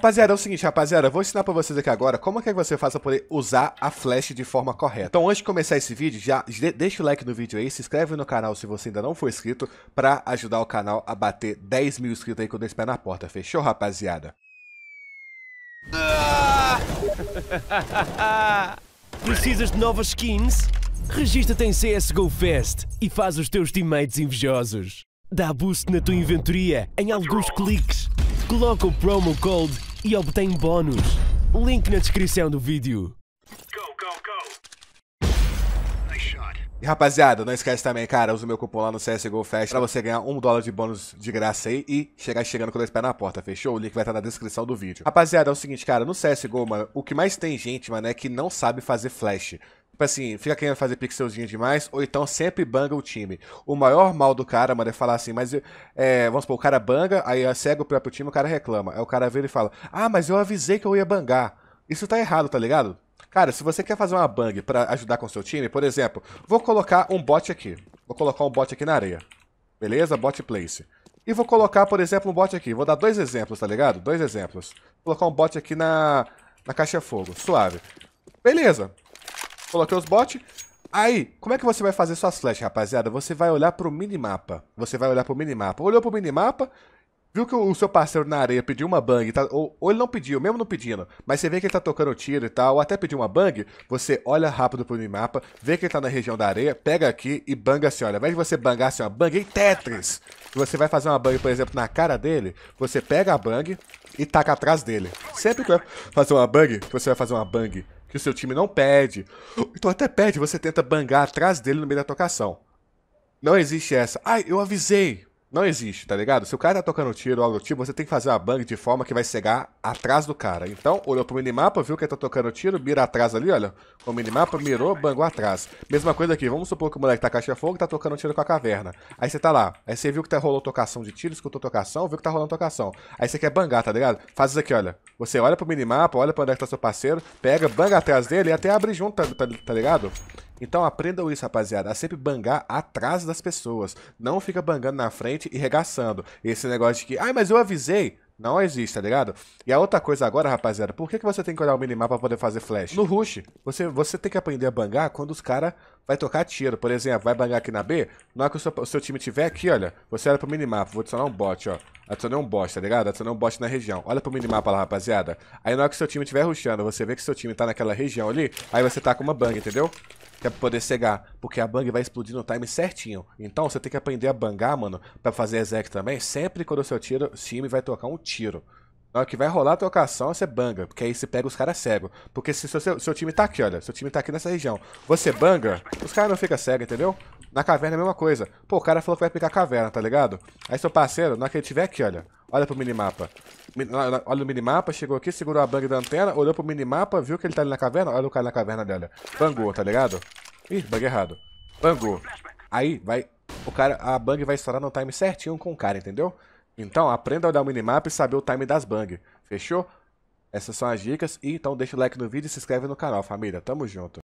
Rapaziada, é o seguinte, rapaziada, eu vou ensinar pra vocês aqui agora como é que você faz pra poder usar a flash de forma correta. Então, antes de começar esse vídeo, já deixa o like no vídeo aí, se inscreve no canal se você ainda não for inscrito, pra ajudar o canal a bater 10 mil inscritos aí quando esse pé na porta, fechou, rapaziada? Precisas de novas skins? Registra-te em CSGO Fest e faz os teus teammates invejosos. Dá boost na tua inventoria em alguns cliques. Coloca o promo code e obtém bónus. Link na descrição do vídeo. E rapaziada, não esquece também, cara, usa o meu cupom lá no CSGO Fest pra você ganhar um dólar de bônus de graça aí e chegar chegando com dois pés na porta, fechou? O link vai estar na descrição do vídeo. Rapaziada, é o seguinte, cara, no CSGO, mano, o que mais tem gente, mano, é que não sabe fazer flash. Tipo assim, fica querendo fazer pixelzinho demais, ou então sempre banga o time. O maior mal do cara, mano, é falar assim, mas é, vamos supor, o cara banga, aí cega o próprio time, o cara reclama. Aí o cara vira e fala, ah, mas eu avisei que eu ia bangar. Isso tá errado, tá ligado? Cara, se você quer fazer uma bang para ajudar com seu time, por exemplo, vou colocar um bot aqui. Vou colocar um bot aqui na areia. Beleza? Bot place. E vou colocar, por exemplo, um bot aqui. Vou dar dois exemplos, tá ligado? Dois exemplos. Vou colocar um bot aqui na, na caixa fogo. Suave. Beleza. Coloquei os bots. Aí, como é que você vai fazer suas flechas, rapaziada? Você vai olhar pro minimapa. Você vai olhar pro minimapa. Olhou pro minimapa, viu que o seu parceiro na areia pediu uma bang, tá, ou, ou, ele não pediu, mesmo não pedindo, mas você vê que ele tá tocando tiro e tal, ou até pediu uma bang, você olha rápido pro minimapa, vê que ele tá na região da areia, pega aqui e banga assim, olha. Ao invés de você bangar assim, ó, banguei Tetris! você vai fazer uma bang, por exemplo, na cara dele, você pega a bang e taca atrás dele. Sempre que vai fazer uma bang, que você vai fazer uma bang que o seu time não pede, então até pede, você tenta bangar atrás dele no meio da tocação. Não existe essa. Ai, eu avisei. Não existe, tá ligado? Se o cara tá tocando tiro ou algo do tipo, você tem que fazer uma bang de forma que vai cegar atrás do cara. Então, olhou pro minimapa, viu que ele tá tocando tiro, mira atrás ali, olha. Com o minimapa, mirou, bangou atrás. Mesma coisa aqui, vamos supor que o moleque tá caixa fogo e tá tocando tiro com a caverna. Aí você tá lá, aí você viu que tá rolando tocação de tiro, escutou tocação, viu que tá rolando tocação. Aí você quer bangar, tá ligado? Faz isso aqui, olha. Você olha pro minimapa, olha pra onde é que tá seu parceiro, pega, banga atrás dele e até abre junto, tá, tá, tá ligado? Então aprendam isso, rapaziada, a é sempre bangar atrás das pessoas. Não fica bangando na frente e regaçando. Esse negócio de que, ai, mas eu avisei. Não existe, tá ligado? E a outra coisa agora, rapaziada, por que, que você tem que olhar o minimapa pra poder fazer flash? No rush, você, você tem que aprender a bangar quando os caras vai tocar tiro. Por exemplo, vai bangar aqui na B, na hora que o seu, o seu time tiver aqui, olha, você olha pro minimapa, vou adicionar um bot, ó. Adicionei um bot, tá ligado? Adicionei um bot na região. Olha pro minimapa lá, rapaziada. Aí na hora que o seu time estiver rushando, você vê que seu time tá naquela região ali, aí você tá com uma bang, entendeu? que é pra poder cegar, porque a bang vai explodir no time certinho. Então você tem que aprender a bangar, mano, para fazer exec também, sempre quando o seu tiro, time vai tocar um tiro. Na hora que vai rolar a trocação, você banga, porque aí você pega os caras cego. Porque se seu, seu time tá aqui, olha, seu time tá aqui nessa região, você banga, os caras não ficam cegos, entendeu? Na caverna é a mesma coisa. Pô, o cara falou que vai picar a caverna, tá ligado? Aí seu parceiro, na hora que ele tiver aqui, olha, Olha pro minimapa. Olha o minimapa, chegou aqui, segurou a bang da antena, olhou pro minimapa, viu que ele tá ali na caverna, olha o cara na caverna dela. Bangou, tá ligado? Ih, bug errado. Bangou. Aí, vai... O cara, a bang vai estourar no time certinho com o cara, entendeu? Então, aprenda a olhar o minimapa e saber o time das bang. Fechou? Essas são as dicas. E então deixa o like no vídeo e se inscreve no canal, família. Tamo junto.